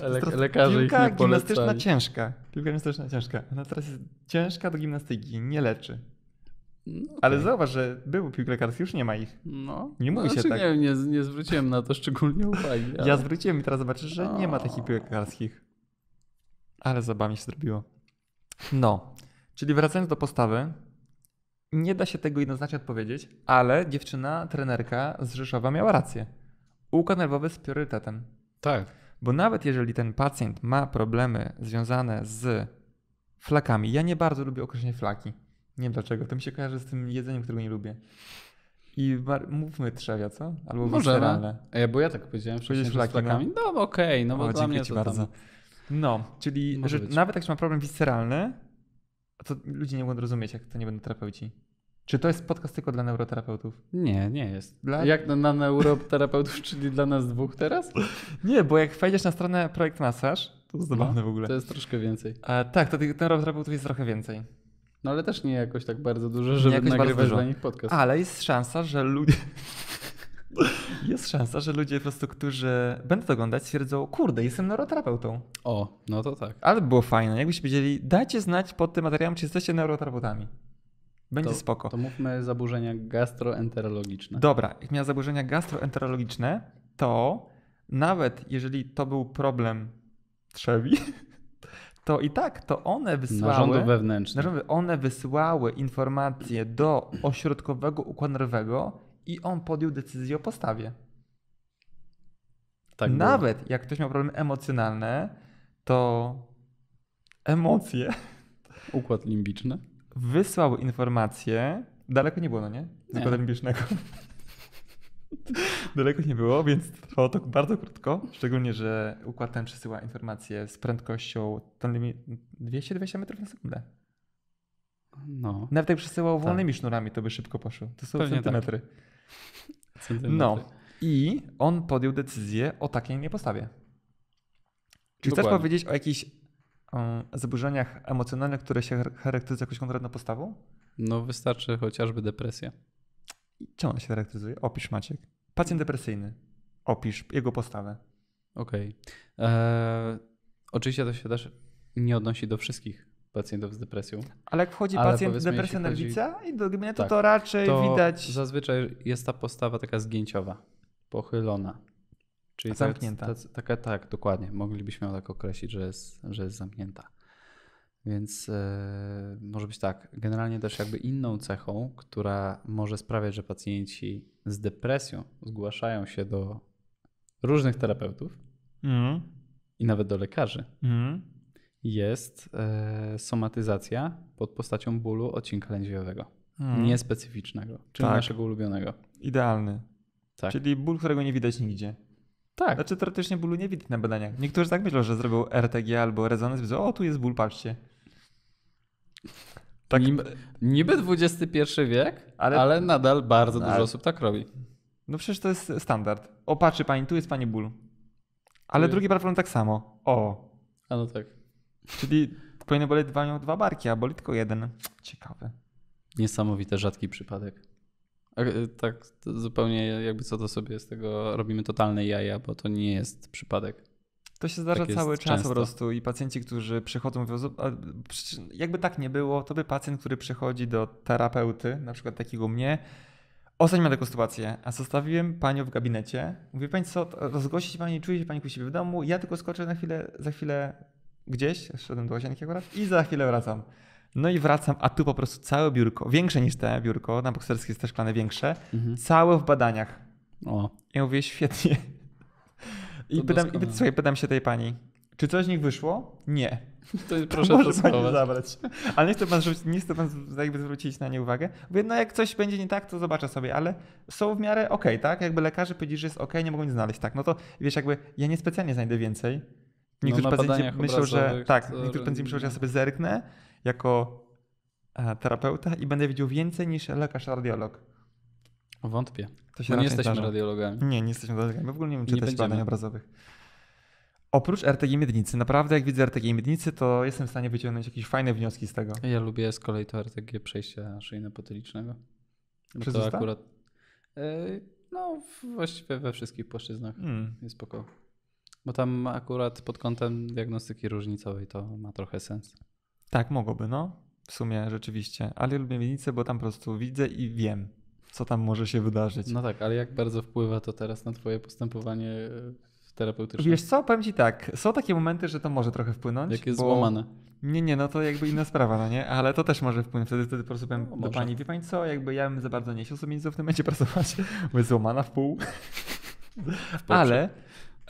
Le lekarze piłka ich nie gimnastyczna polecali. ciężka. Piłka gimnastyczna ciężka. Ona teraz jest ciężka do gimnastyki, nie leczy. okay. No ale zauważ, że były piłki lekarskie, już nie ma ich. No. Nie mówi no, się znaczy tak. Nie, nie, nie zwróciłem na to szczególnie uwagi. Ale... Ja zwróciłem i teraz zobaczysz, że nie ma no. takich piłek lekarskich. Ale zabawnie się zrobiło. No. Czyli wracając do postawy, nie da się tego jednoznacznie odpowiedzieć, ale dziewczyna, trenerka z Rzeszowa miała rację. Układ nerwowy z priorytetem. Tak. Bo nawet jeżeli ten pacjent ma problemy związane z flakami, ja nie bardzo lubię określenie flaki. Nie wiem dlaczego. To mi się kojarzy z tym jedzeniem, którego nie lubię. I mówmy trzewia, co? Albo Może, e, bo ja tak powiedziałem wcześniej, z no? flakami. No, no okej, okay, no bo o, dla mnie ci bardzo. Tam... No, czyli nawet jak się ma problem wisceralny, a to ludzie nie będą rozumieć, jak to nie będą terapeuci. Czy to jest podcast tylko dla neuroterapeutów? Nie, nie jest. Dla... Jak na, na neuroterapeutów, czyli dla nas dwóch teraz? Nie, bo jak wejdziesz na stronę Projekt Masaż, to jest no, w ogóle. To jest troszkę więcej. A, e, tak, to tych neuroterapeutów jest trochę więcej. No ale też nie jakoś tak bardzo dużo, żeby nagrywać dla nich podcast. Ale jest szansa, że ludzie... Jest szansa, że ludzie po prostu, którzy będą to oglądać, stwierdzą, kurde, jestem neuroterapeutą. O, no to tak. Ale było fajne. Jakbyście wiedzieli, dajcie znać pod tym materiałem, czy jesteście neuroterapeutami. Będzie to, spoko. To mówmy zaburzenia gastroenterologiczne. Dobra, jak miała zaburzenia gastroenterologiczne, to nawet jeżeli to był problem trzewi, to i tak to one wysyłały. Narządu wewnętrzne. one wysyłały informacje do ośrodkowego układu nerwowego i on podjął decyzję o postawie. Tak Nawet było. jak ktoś miał problemy emocjonalne, to emocje. Układ limbiczny. Wysłał informację. Daleko nie było, no nie? Z nie. układu limbicznego. Daleko nie było, więc trwało to bardzo krótko. Szczególnie, że układ ten przesyła informacje z prędkością 200-200 metrów na sekundę. No. Nawet jak przesyłał tak. wolnymi tak. sznurami, to by szybko poszło. To są Pewnie tak. centymetry. Tak. No. I on podjął decyzję o takiej niepostawie. Czy chcesz powiedzieć o jakichś um, zaburzeniach emocjonalnych, które się charakteryzują jakąś konkretną postawą? No wystarczy chociażby depresja. I ona się charakteryzuje? Opisz Maciek. Pacjent depresyjny. Opisz jego postawę. Okej. Okay. Eee, oczywiście to się też nie odnosi do wszystkich pacjentów z depresją. Ale jak wchodzi Ale pacjent z depresją na chodzi... i do gabinetu, tak, to raczej to widać. Zazwyczaj jest ta postawa taka zgięciowa, pochylona. Czyli tak- zamknięta. Ta, ta, taka, tak, dokładnie. Moglibyśmy ją tak określić, że jest, że jest zamknięta. Więc yy, może być tak. Generalnie też jakby inną cechą, która może sprawiać, że pacjenci z depresją zgłaszają się do różnych terapeutów mm. i nawet do lekarzy, mm jest e, somatyzacja pod postacią bólu odcinka lędźwiowego. Hmm. Niespecyficznego, czyli tak. naszego ulubionego. Idealny. Tak. Czyli ból, którego nie widać nigdzie. Tak. Znaczy teoretycznie bólu nie widać na badaniach. Niektórzy tak myślą, że zrobią RTG albo rezonans i widzą, o tu jest ból, patrzcie. Tak. Niby, niby XXI wiek, ale, ale nadal bardzo ale... dużo osób tak robi. No przecież to jest standard. O, patrzy pani, tu jest pani ból. Ale drugi jest... tak samo. O. A no tak. Czyli kolejny boleć dwa dwa barki, a boli tylko jeden. Ciekawe. Niesamowite, rzadki przypadek. E, tak zupełnie jakby co do sobie z tego robimy totalne jaja, bo to nie jest przypadek. To się zdarza tak cały czas często. po prostu i pacjenci, którzy przychodzą, mówią, jakby tak nie było, to by pacjent, który przychodzi do terapeuty, na przykład takiego mnie, ostatnio miałem taką sytuację, a zostawiłem panią w gabinecie, mówię pani co, rozgłosi się pani, czuje się pani ku siebie w domu, ja tylko skoczę na chwilę, za chwilę gdzieś, szedłem do łazienki akurat i za chwilę wracam. No i wracam, a tu po prostu całe biurko, większe niż te biurko, na bokserskie jest też szklane większe, mhm. całe w badaniach. O. I mówię, świetnie. I pytam, i, słuchaj, pytam się tej pani, czy coś z nich wyszło? Nie. To proszę to może zabrać. Ale nie chcę pan, nie chcę pan jakby zwrócić na nie uwagę. Mówię, no jak coś będzie nie tak, to zobaczę sobie, ale są w miarę okej, okay, tak? Jakby lekarze powiedzieli, że jest okej, okay, nie mogą nic znaleźć, tak? No to wiesz, jakby ja niespecjalnie znajdę więcej, no, niektórzy no, pacjenci myślą, że tak, niektórzy pacjenci myślą, że ja sobie zerknę jako e, terapeuta i będę widział więcej niż lekarz radiolog. Wątpię. To się no nie jesteśmy zdarza. radiologami. Nie, nie jesteśmy radiologami. My w ogóle nie wiem, czy też badań obrazowych. Oprócz RTG Miednicy, naprawdę jak widzę RTG Miednicy, to jestem w stanie wyciągnąć jakieś fajne wnioski z tego. Ja lubię z kolei to RTG przejścia szyjno-potylicznego. Przez to usta? akurat. Yy, no, właściwie we wszystkich płaszczyznach hmm. jest spoko. Bo tam akurat pod kątem diagnostyki różnicowej to ma trochę sens. Tak, mogłoby, no. W sumie rzeczywiście. Ale ja lubię miednicę, bo tam po prostu widzę i wiem, co tam może się wydarzyć. No tak, ale jak bardzo wpływa to teraz na twoje postępowanie e, terapeutyczne? Wiesz co, powiem ci tak, są takie momenty, że to może trochę wpłynąć. Jak jest bo... złamane. Nie, nie, no to jakby inna sprawa, no nie? Ale to też może wpłynąć. Wtedy, wtedy po prostu powiem no, do pani, wie pani co, jakby ja bym za bardzo nie chciał sobie nic w tym momencie pracować, bo jest złamana w pół. W ale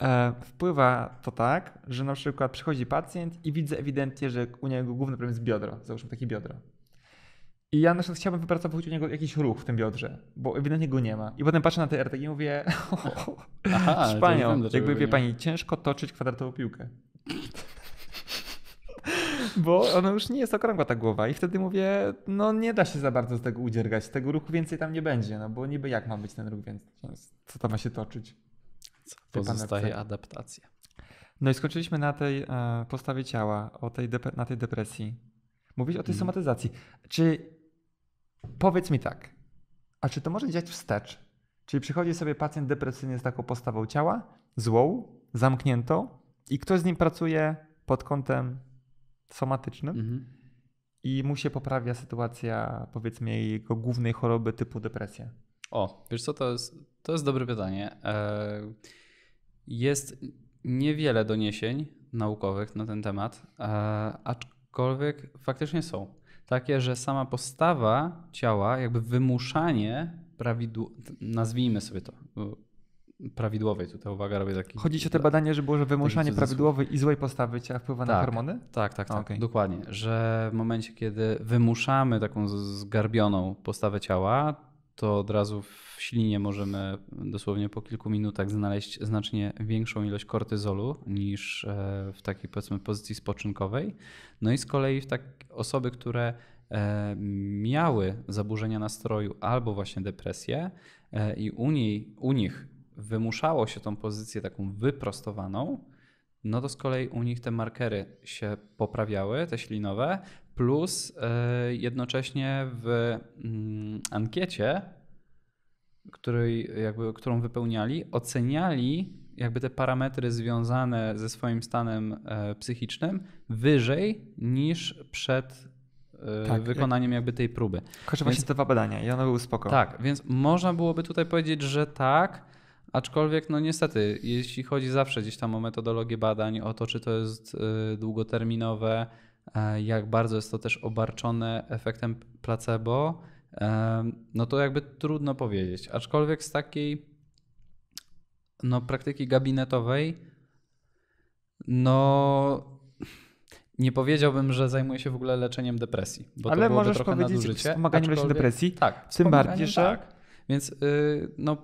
E, wpływa to tak, że na przykład przychodzi pacjent i widzę ewidentnie, że u niego główny problem jest biodro, załóżmy takie biodro. I ja na przykład chciałbym wypracować u niego jakiś ruch w tym biodrze, bo ewidentnie go nie ma. I potem patrzę na te RTG i mówię, Aha, Szpanią, jakby wie pani, ciężko toczyć kwadratową piłkę. bo ona już nie jest okrągła ta głowa i wtedy mówię, no nie da się za bardzo z tego udziergać, z tego ruchu więcej tam nie będzie, no bo niby jak ma być ten ruch, więc no, co to ma się toczyć. Pozostaje adaptacja. No i skończyliśmy na tej e, postawie ciała, o tej na tej depresji. Mówisz o tej hmm. somatyzacji. Czy powiedz mi tak, a czy to może działać wstecz? Czyli przychodzi sobie pacjent depresyjny z taką postawą ciała, złą, zamkniętą i ktoś z nim pracuje pod kątem somatycznym mhm. i mu się poprawia sytuacja, powiedzmy, jego głównej choroby typu depresja. O, wiesz co, to jest, to jest dobre pytanie. E, jest niewiele doniesień naukowych na ten temat, e, aczkolwiek faktycznie są. Takie, że sama postawa ciała, jakby wymuszanie prawidł... nazwijmy sobie to, prawidłowej. Tutaj uwaga, robię taki. Chodzi o te badanie, że było, że wymuszanie prawidłowej i złej postawy ciała wpływa tak, na hormony? Tak, tak, tak. Okay. Dokładnie. Że w momencie, kiedy wymuszamy taką zgarbioną postawę ciała, to od razu w ślinie możemy dosłownie po kilku minutach znaleźć znacznie większą ilość kortyzolu niż e, w takiej powiedzmy pozycji spoczynkowej. No i z kolei w tak osoby, które e, miały zaburzenia nastroju albo właśnie depresję e, i u, niej, u nich wymuszało się tą pozycję taką wyprostowaną, no to z kolei u nich te markery się poprawiały, te ślinowe, Plus e, jednocześnie w mm, ankiecie, której, jakby, którą wypełniali, oceniali jakby te parametry związane ze swoim stanem e, psychicznym wyżej niż przed e, tak, wykonaniem jakby tej próby. Kończę właśnie te dwa badania i one były spoko. Tak, więc można byłoby tutaj powiedzieć, że tak, aczkolwiek no niestety, jeśli chodzi zawsze gdzieś tam o metodologię badań, o to czy to jest długoterminowe, E, jak bardzo jest to też obarczone efektem placebo, e, no to jakby trudno powiedzieć. Aczkolwiek z takiej no, praktyki gabinetowej, no nie powiedziałbym, że zajmuję się w ogóle leczeniem depresji. Ale możesz powiedzieć nadużycie. wspomaganiu leczenia depresji? Tak. Tym bardziej, że... Tak. Więc yy, no,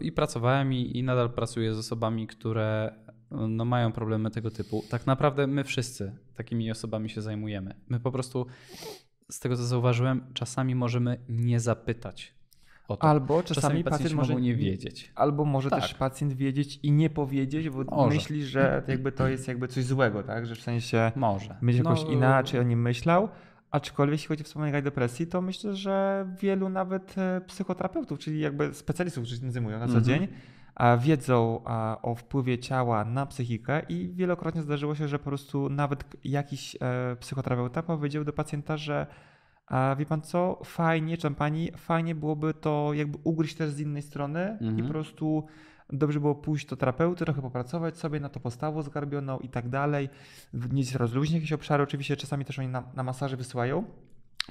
i pracowałem i, i nadal pracuję z osobami, które no, mają problemy tego typu. Tak naprawdę my wszyscy takimi osobami się zajmujemy. My po prostu, z tego co zauważyłem, czasami możemy nie zapytać. O to. Albo czasami, czasami pacjent, może nie wiedzieć. Albo może tak. też pacjent wiedzieć i nie powiedzieć, bo może. myśli, że jakby to jest jakby coś złego, tak? Że w sensie może. myśli no, jakoś no. inaczej o nim myślał. Aczkolwiek jeśli chodzi o wspomaganie depresji, to myślę, że wielu nawet e, psychoterapeutów, czyli jakby specjalistów, którzy się tym zajmują na co mm -hmm. dzień, wiedzą o wpływie ciała na psychikę i wielokrotnie zdarzyło się, że po prostu nawet jakiś e, psychoterapeuta powiedział do pacjenta, że wie pan co, fajnie, czy pani, fajnie byłoby to jakby ugryźć też z innej strony mhm. i po mhm. prostu dobrze było pójść do terapeuty, trochę popracować sobie na to postawę zgarbioną i tak dalej, wnieść rozluźnić jakieś obszary, oczywiście czasami też oni na, na masaże wysyłają.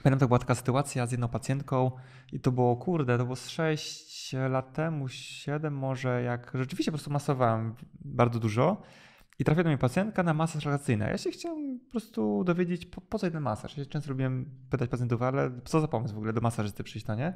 Pamiętam, to była taka sytuacja z jedną pacjentką i to było, kurde, to było z 6 6 lat temu, 7 może, jak rzeczywiście po prostu masowałem bardzo dużo i trafiła do mnie pacjentka na masaż relacyjny. Ja się chciałem po prostu dowiedzieć, po, po, co ten masaż. Ja się często lubiłem pytać pacjentów, ale co za pomysł w ogóle do masażysty przyjść, to no nie?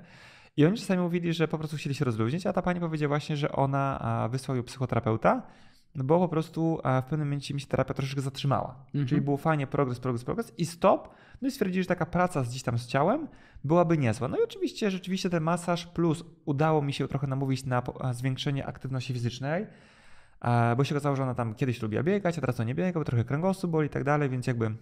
I oni czasami mówili, że po prostu chcieli się rozluźnić, a ta pani powiedziała właśnie, że ona wysłał ją psychoterapeuta no bo po prostu w pewnym momencie mi się terapia troszeczkę zatrzymała. Mhm. Czyli było fajnie, progres, progres, progres i stop. No i stwierdzili, że taka praca gdzieś tam z ciałem byłaby niezła. No i oczywiście rzeczywiście ten masaż plus udało mi się trochę namówić na zwiększenie aktywności fizycznej, bo się okazało, że ona tam kiedyś lubiła biegać, a teraz to nie biega, bo trochę kręgosłup boli i tak dalej, więc jakby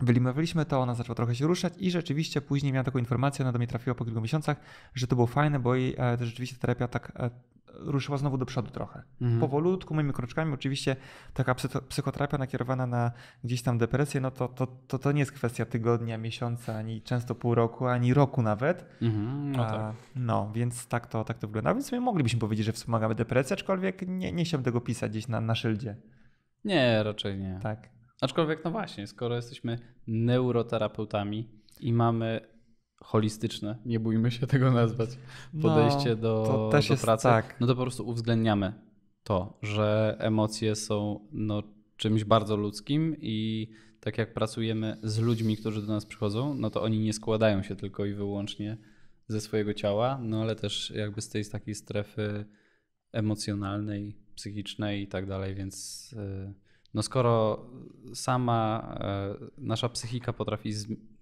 Wylimowaliśmy to, ona zaczęła trochę się ruszać i rzeczywiście później miałam taką informację, ona do mnie trafiła po kilku miesiącach, że to było fajne, bo jej e, rzeczywiście terapia tak e, ruszyła znowu do przodu trochę. Mhm. Powolutku, moimi kroczkami. Oczywiście taka psychoterapia nakierowana na gdzieś tam depresję, no to to, to, to nie jest kwestia tygodnia, miesiąca, ani często pół roku, ani roku nawet. Mhm, no, tak. A, no, więc tak to, tak to wygląda. Więc my moglibyśmy powiedzieć, że wspomagamy depresję, aczkolwiek nie, nie chciałbym tego pisać gdzieś na, na szyldzie. Nie, raczej nie. Tak. Aczkolwiek, no właśnie, skoro jesteśmy neuroterapeutami i mamy holistyczne, nie bójmy się tego nazwać, no, podejście no, do, do pracy, tak. no to po prostu uwzględniamy to, że emocje są no, czymś bardzo ludzkim i tak jak pracujemy z ludźmi, którzy do nas przychodzą, no to oni nie składają się tylko i wyłącznie ze swojego ciała, no ale też jakby z tej z takiej strefy emocjonalnej, psychicznej i tak dalej, więc y, no skoro sama e, nasza psychika potrafi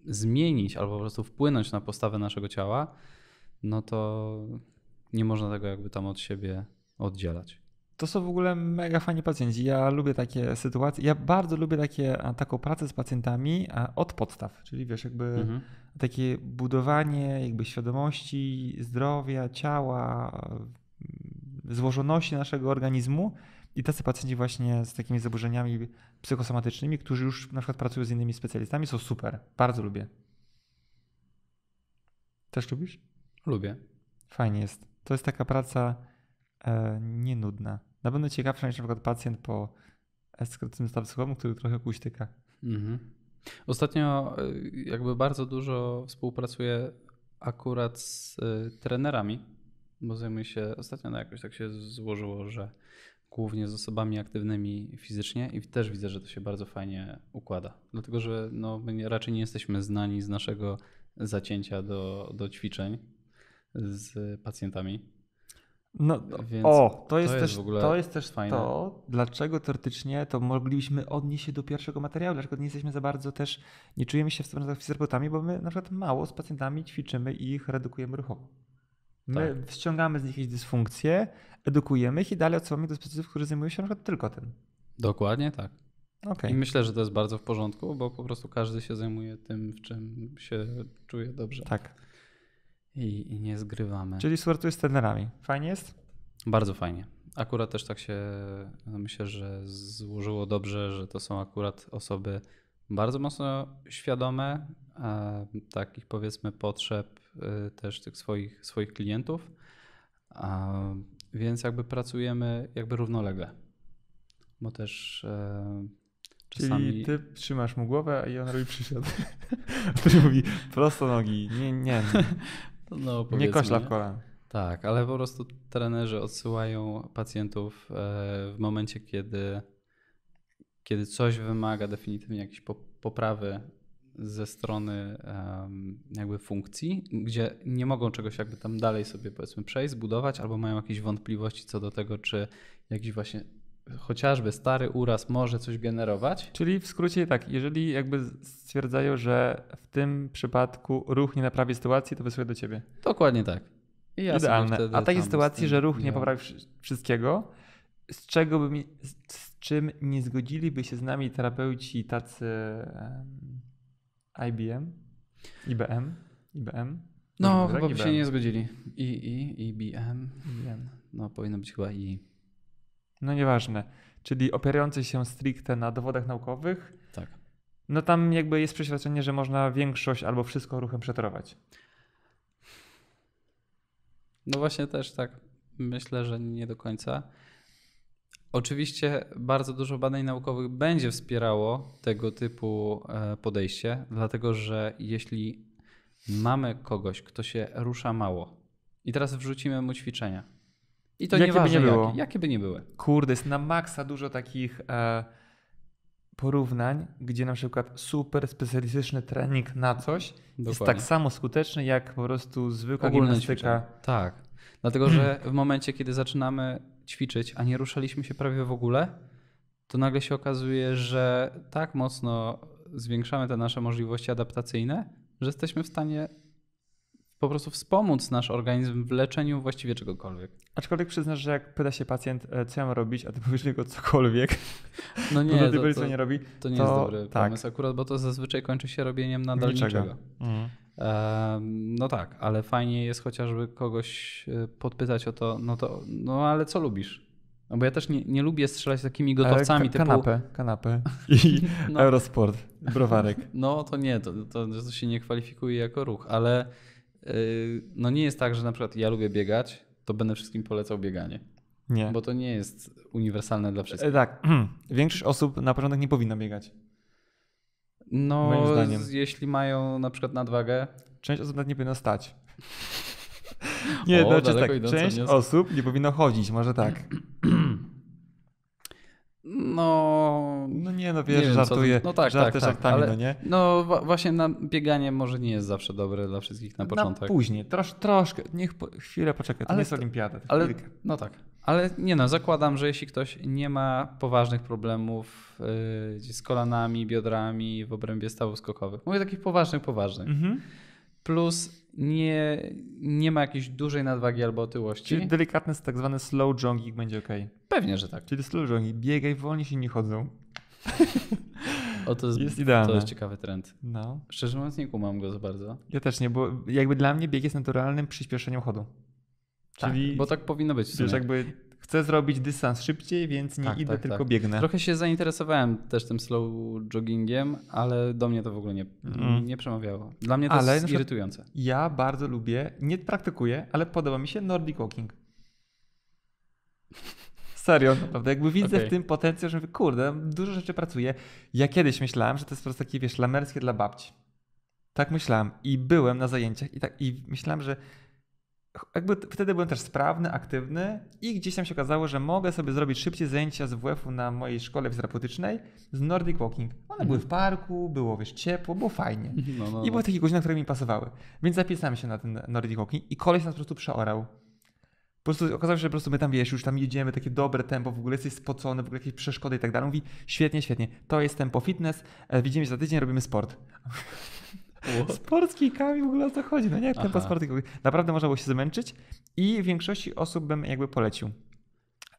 zmienić albo po prostu wpłynąć na postawę naszego ciała, no to nie można tego jakby tam od siebie oddzielać. To są w ogóle mega fajni pacjenci. Ja lubię takie sytuacje. Ja bardzo lubię takie, taką pracę z pacjentami od podstaw, czyli wiesz, jakby mhm. takie budowanie jakby świadomości, zdrowia, ciała, mm, złożoności naszego organizmu i tacy pacjenci właśnie z takimi zaburzeniami psychosomatycznymi, którzy już na przykład pracują z innymi specjalistami, są super. Bardzo lubię. Też lubisz? Lubię. Fajnie jest. To jest taka praca e, nienudna. Na pewno ciekawsza niż na przykład pacjent po skrótnym stawskowym, który trochę kuśtyka. Mhm. Ostatnio e, jakby bardzo dużo współpracuję akurat z y, trenerami, bo zajmuję się, ostatnio no jakoś tak się złożyło, że głównie z osobami aktywnymi fizycznie i też widzę, że to się bardzo fajnie układa. Dlatego, że no, my raczej nie jesteśmy znani z naszego zacięcia do, do ćwiczeń z pacjentami. No, Więc o, to jest, to jest też, to jest też fajne. to, dlaczego teoretycznie to moglibyśmy odnieść się do pierwszego materiału, dlaczego nie jesteśmy za bardzo też, nie czujemy się w stosunkach z fizjoterapeutami, bo my na przykład mało z pacjentami ćwiczymy i ich redukujemy ruchowo. My tak. ściągamy z nich jakieś dysfunkcje, edukujemy ich i dalej odsyłamy do specjalistów, którzy zajmują się na przykład tylko tym. Dokładnie tak. Okay. I myślę, że to jest bardzo w porządku, bo po prostu każdy się zajmuje tym, w czym się czuje dobrze. Tak. I, i nie zgrywamy. Czyli z tenderami. Fajnie jest? Bardzo fajnie. Akurat też tak się no myślę, że złożyło dobrze, że to są akurat osoby bardzo mocno świadome e, takich powiedzmy potrzeb Y, też tych swoich, swoich klientów. Więc jakby pracujemy jakby równolegle, bo też e, czasami... Czyli ty trzymasz mu głowę i on robi przysiad. Który mówi prosto nogi, nie, nie. No, nie kośla w kolan. Tak, ale po prostu trenerzy odsyłają pacjentów e, w momencie, kiedy, kiedy coś wymaga definitywnie jakiejś poprawy ze strony jakby funkcji, gdzie nie mogą czegoś jakby tam dalej sobie powiedzmy przejść, zbudować, albo mają jakieś wątpliwości co do tego, czy jakiś właśnie chociażby stary uraz może coś generować. Czyli w skrócie tak, jeżeli jakby stwierdzają, że w tym przypadku ruch nie naprawi sytuacji, to wysyłają do ciebie. Dokładnie tak. I ja Idealne. A takiej sytuacji, że ruch nie poprawi wszystkiego, z czego by mi, z czym nie zgodziliby się z nami terapeuci tacy IBM? IBM? IBM? No, no chyba tak? by się nie zgodzili. I, I, IBM. IBM. No, powinno być chyba I. No nieważne. Czyli opierający się stricte na dowodach naukowych. Tak. No tam jakby jest przeświadczenie, że można większość albo wszystko ruchem przetorować. No właśnie też tak myślę, że nie do końca. Oczywiście bardzo dużo badań naukowych będzie wspierało tego typu e, podejście, dlatego że jeśli mamy kogoś, kto się rusza mało i teraz wrzucimy mu ćwiczenia. I to jakie ważne, by nie było. Jakie, jakie by nie były. Kurde, jest na maksa dużo takich e, porównań, gdzie na przykład super specjalistyczny trening na coś Dokładnie. jest tak samo skuteczny jak po prostu zwykła Ogólne gimnastyka. Tak. Dlatego, że w momencie, kiedy zaczynamy ćwiczyć, a nie ruszaliśmy się prawie w ogóle, to nagle się okazuje, że tak mocno zwiększamy te nasze możliwości adaptacyjne, że jesteśmy w stanie po prostu wspomóc nasz organizm w leczeniu właściwie czegokolwiek. Aczkolwiek przyznasz, że jak pyta się pacjent, e, co ja mam robić, a ty powiesz tylko cokolwiek, no nie, to, to, co nie robi, to nie to, jest dobry tak. pomysł akurat, bo to zazwyczaj kończy się robieniem nadal niczego. niczego. Mhm. No tak, ale fajnie jest chociażby kogoś e, podpytać o to, no to, no ale co lubisz? No bo ja też nie, nie lubię strzelać takimi gotowcami ka kanapę, typu... Kanapę, i no. Eurosport, browarek. No to nie, to, to, to się nie kwalifikuje jako ruch, ale yy, no nie jest tak, że na przykład ja lubię biegać, to będę wszystkim polecał bieganie. Nie. Bo to nie jest uniwersalne dla wszystkich. E, tak, większość osób na początek nie powinna biegać. No, moim zdaniem. jeśli mają na przykład nadwagę. Część osób nawet nie powinno stać. nie, o, znaczy tak, część osób nie powinno chodzić, może tak. No. No nie, no wiesz, nie wiem, żartuję. Co, no tak, tak żarty tak, tak, żartami, ale, no nie? No właśnie na bieganie może nie jest zawsze dobre dla wszystkich na początek. Na później, trosz, troszkę, niech po, chwilę poczekaj, to ale, nie jest olimpiada. Ale, no tak, ale nie no, zakładam, że jeśli ktoś nie ma poważnych problemów yy, z kolanami, biodrami w obrębie stawów skokowych, mówię takich poważnych, poważnych, mhm plus nie, nie ma jakiejś dużej nadwagi albo otyłości. Czyli delikatny, tak zwany slow jogging będzie ok. Pewnie, że tak. Czyli slow jogging, biegaj wolniej, się nie chodzą. O, to jest, jest idealne. To jest ciekawy trend. No. Szczerze mówiąc, nie kumam go za bardzo. Ja też nie, bo jakby dla mnie bieg jest naturalnym przyspieszeniem chodu. Tak, Czyli, bo tak powinno być. Wiesz, jakby chcę zrobić dystans szybciej, więc nie tak, idę, tak, tylko tak. biegnę. Trochę się zainteresowałem też tym slow joggingiem, ale do mnie to w ogóle nie, mm. nie przemawiało. Dla mnie to ale jest irytujące. Ja bardzo lubię, nie praktykuję, ale podoba mi się Nordic Walking. Serio, naprawdę. Jakby widzę okay. w tym potencjał, że kurde, dużo rzeczy pracuję. Ja kiedyś myślałem, że to jest po prostu takie, wiesz, lamerskie dla babci. Tak myślałem i byłem na zajęciach i, tak, i myślałem, że jakby wtedy byłem też sprawny, aktywny i gdzieś tam się okazało, że mogę sobie zrobić szybciej zajęcia z WF-u na mojej szkole terapeutycznej z Nordic Walking. One były w mhm. parku, było wiesz, ciepło, było fajnie. No, no, no. I no. były takie godziny, które mi pasowały. Więc zapisałem się na ten Nordic Walking i koleś nas po prostu przeorał. Po prostu okazało się, że po prostu my tam wiesz, już tam jedziemy, takie dobre tempo, w ogóle jesteś spocony, w ogóle jakieś przeszkody i tak dalej. Mówi, świetnie, świetnie, to jest tempo fitness, e, widzimy się za tydzień, robimy sport. Z portkikami w ogóle o co chodzi? No nie, jak ten paszport. Naprawdę można było się zmęczyć i większości osób bym jakby polecił.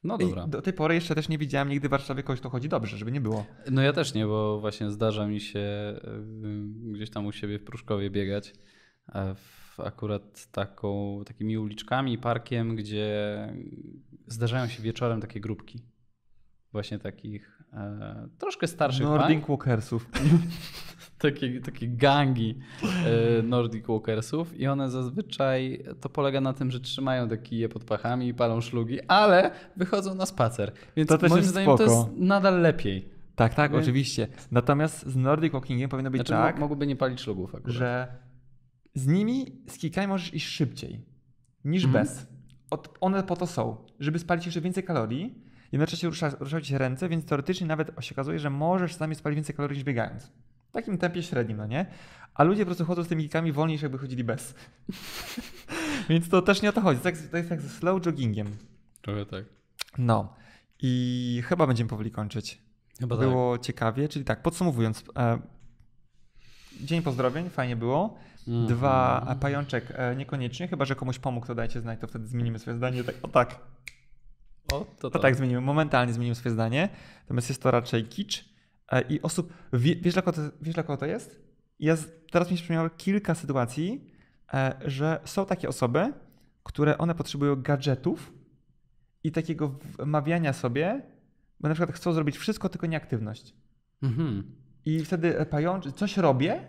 No dobra. I do tej pory jeszcze też nie widziałem nigdy w Warszawie kogoś, kto chodzi dobrze, żeby nie było. No ja też nie, bo właśnie zdarza mi się y, gdzieś tam u siebie w Pruszkowie biegać w akurat taką, takimi uliczkami, parkiem, gdzie zdarzają się wieczorem takie grupki. Właśnie takich e, troszkę starszych Nordic pań. Walkersów. takie, takie gangi e, Nordic Walkersów i one zazwyczaj to polega na tym, że trzymają te kije pod pachami i palą szlugi, ale wychodzą na spacer. Więc to też moim zdaniem spoko. to jest nadal lepiej. Tak, tak, Więc... oczywiście. Natomiast z Nordic Walkingiem powinno być znaczy, tak, mogłyby nie palić szlugów akurat. że z nimi, z kikami możesz iść szybciej niż mm. bez. Od, one po to są, żeby spalić jeszcze więcej kalorii, jednocześnie rusza, ruszają ci się ręce, więc teoretycznie nawet się okazuje, że możesz sami spalić więcej kalorii niż biegając takim tempie średnim, no nie? A ludzie po prostu chodzą z tymi gigami wolniej, jakby chodzili bez. Więc to też nie o to chodzi. Tak, to jest tak ze slow joggingiem. Trochę tak. No. I chyba będziemy powoli kończyć. Chyba tak. było tak. ciekawie, czyli tak, podsumowując. E, dzień pozdrowień, fajnie było. Mm. Dwa, e, pajączek e, niekoniecznie, chyba że komuś pomógł, to dajcie znać, to wtedy zmienimy swoje zdanie. Tak, o tak. O, to, to, to tak. tak zmienimy, momentalnie zmienimy swoje zdanie. Natomiast jest to raczej kicz. E, i osób. Wiesz, jak to, wiesz, dlaczego to jest? teraz mi przypomniały kilka sytuacji, e, że są takie osoby, które one potrzebują gadżetów i takiego wmawiania sobie, bo na przykład chcą zrobić wszystko, tylko nieaktywność. Mhm. I wtedy e, pajączy, coś robię,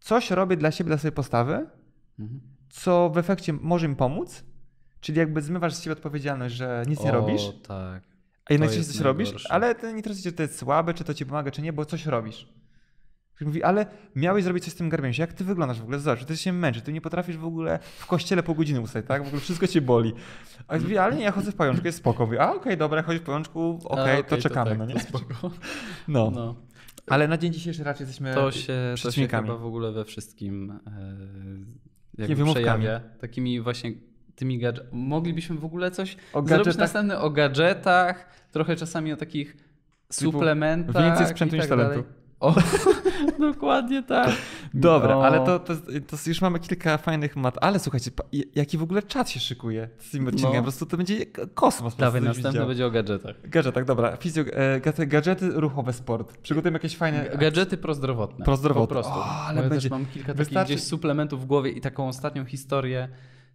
coś robię dla siebie, dla swojej postawy, mhm. co w efekcie może im pomóc, czyli jakby zmywasz z siebie odpowiedzialność, że nic o, nie robisz. Tak. A jednocześnie coś najgorsze. robisz, ale nie interesuje czy to jest słabe, czy to ci pomaga, czy nie, bo coś robisz. Ktoś mówi, ale miałeś zrobić coś z tym garbięciem. Jak ty wyglądasz w ogóle? Zobacz, ty się męczysz, ty nie potrafisz w ogóle w kościele po godziny ustać, tak? W ogóle wszystko cię boli. A mówi, ale nie, ja chodzę w pajączku, jest spoko. Mówi, a okej, okay, dobra, chodź w pajączku, okej, okay, okay, to czekamy, to tak, no nie? No. no. Ale na dzień dzisiejszy raczej jesteśmy to się, To się chyba w ogóle we wszystkim yy, jakby przejawia. Takimi właśnie tymi gadżetami. Moglibyśmy w ogóle coś o gadżetach. zrobić o gadżetach, trochę czasami o takich Typu suplementach. Więcej sprzętu tak niż talentu. O, dokładnie tak. Dobra, no. ale to, to, to, już mamy kilka fajnych mat. Ale słuchajcie, jaki w ogóle czat się szykuje z tym odcinkiem? No. Po prostu to będzie kosmos. Dawaj, następny widział. będzie o gadżetach. Gadżetach, dobra. E, gadżety ruchowe, sport. Przygotujmy jakieś fajne... Gadżety prozdrowotne. Prozdrowotne. Po prostu. O, ale Bo ja będzie... mam kilka takich Wystarczy... gdzieś suplementów w głowie i taką ostatnią historię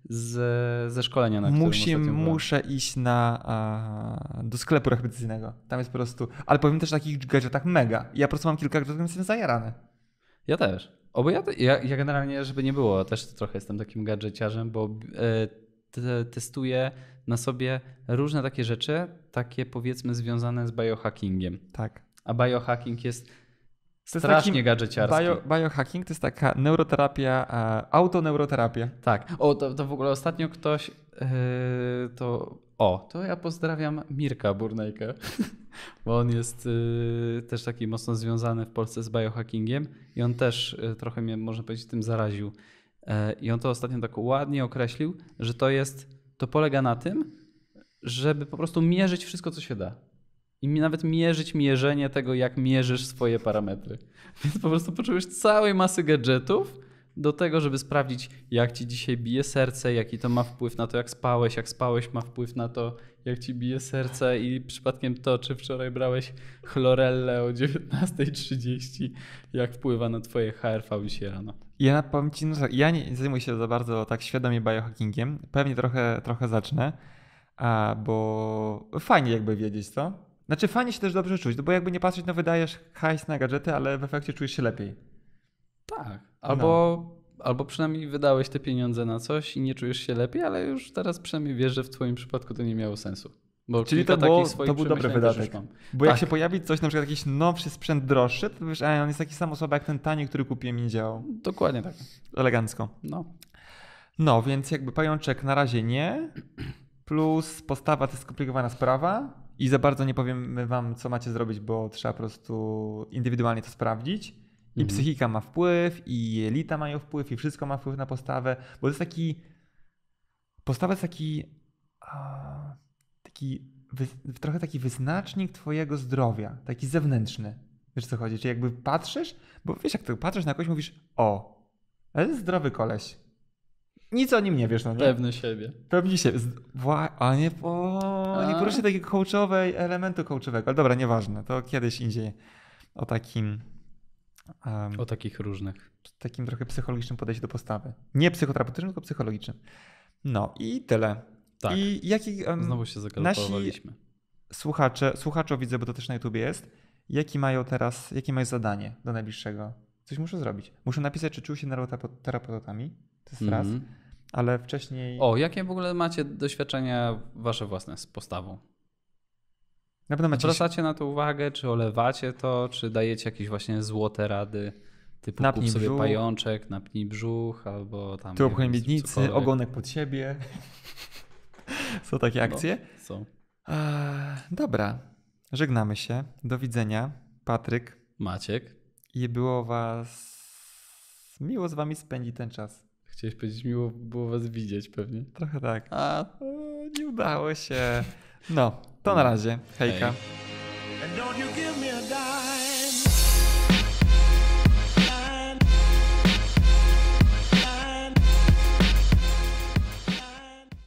z, ze szkolenia, na Musi, Muszę iść na, a, do sklepu rechetycyjnego. Tam jest po prostu. Ale powiem też o takich gadżetach mega. Ja po prostu mam kilka gadżetów, które jestem zajarany. Ja też. Obo ja, ja, ja, generalnie, żeby nie było, też trochę jestem takim gadżeciarzem, bo y, testuję na sobie różne takie rzeczy, takie powiedzmy związane z biohackingiem. Tak. A biohacking jest to Strasznie gadżeciarski. Bio, biohacking to jest taka neuroterapia, e, autoneuroterapia. Tak. O, to, to w ogóle ostatnio ktoś yy, to... O, to ja pozdrawiam Mirka Burnejkę, bo on jest e, też taki mocno związany w Polsce z biohackingiem i on też e, trochę mnie, można powiedzieć, tym zaraził. I on to ostatnio tak ładnie określił, że to jest, to polega na tym, żeby po prostu mierzyć wszystko, co się da i nawet mierzyć mierzenie tego, jak mierzysz swoje parametry. Więc po prostu potrzebujesz całej masy gadżetów do tego, żeby sprawdzić, jak ci dzisiaj bije serce, jaki to ma wpływ na to, jak spałeś, jak spałeś ma wpływ na to, jak ci bije serce i przypadkiem to, czy wczoraj brałeś chlorellę o 19.30, jak wpływa na twoje HRV dzisiaj rano. Ja powiem ci, no, ja nie zajmuję się za bardzo tak świadomie biohackingiem, pewnie trochę, trochę zacznę, a, bo fajnie jakby wiedzieć to, znaczy fajnie się też dobrze czuć, no bo jakby nie patrzeć, no wydajesz hajs na gadżety, ale w efekcie czujesz się lepiej. Tak. No. Albo, no. albo przynajmniej wydałeś te pieniądze na coś i nie czujesz się lepiej, ale już teraz przynajmniej wiesz, że w twoim przypadku to nie miało sensu. Bo Czyli to, było, to był dobry wydatek. Bo tak. jak się pojawi coś, na przykład jakiś nowszy sprzęt droższy, to wiesz, a on jest taki sam osoba jak ten tani, który kupiłem i nie działał. Dokładnie tak. Elegancko. No. No, więc jakby pajączek na razie nie, plus postawa to jest skomplikowana sprawa, i za bardzo nie powiem wam, co macie zrobić, bo trzeba po prostu indywidualnie to sprawdzić. I mhm. psychika ma wpływ, i jelita mają wpływ, i wszystko ma wpływ na postawę, bo to jest taki. Postawa jest taki. taki trochę taki wyznacznik twojego zdrowia, taki zewnętrzny. Wiesz co chodzi? Czyli jakby patrzysz, bo wiesz jak to, patrzysz na kogoś mówisz, o, ale jest zdrowy koleś nic o nim nie wiesz, no nie? Pewny siebie. Pewni siebie. Wła... A nie, o, nie proszę takiego coachowej, elementu coachowego. Ale dobra, nieważne, to kiedyś indziej o takim... Um, o takich różnych. Takim trochę psychologicznym podejściu do postawy. Nie psychoterapeutycznym, tylko psychologicznym. No i tyle. Tak. I jaki, um, Znowu się zagalopowaliśmy. Słuchacze, słuchaczo widzę, bo to też na YouTube jest. Jakie mają teraz, jakie mają zadanie do najbliższego? Coś muszę zrobić. Muszę napisać, czy czuł się neuroterapeu- terapeutami to jest mm raz. Mhm. Ale wcześniej. O, jakie w ogóle macie doświadczenia wasze własne z postawą? Na pewno macie... Zwracacie na to uwagę, czy olewacie to, czy dajecie jakieś właśnie złote rady? Typu napnij kup sobie brzuch, pajączek, napnij brzuch, albo tam... Tu obchłonij miednicy, ogonek pod siebie. są takie no, akcje? No, są. Eee, dobra, żegnamy się. Do widzenia. Patryk. Maciek. I było was... Miło z wami spędzić ten czas. Chciałeś powiedzieć, miło było was widzieć pewnie. Trochę tak. A nie udało się. No, to na no. razie. Hejka. Hej.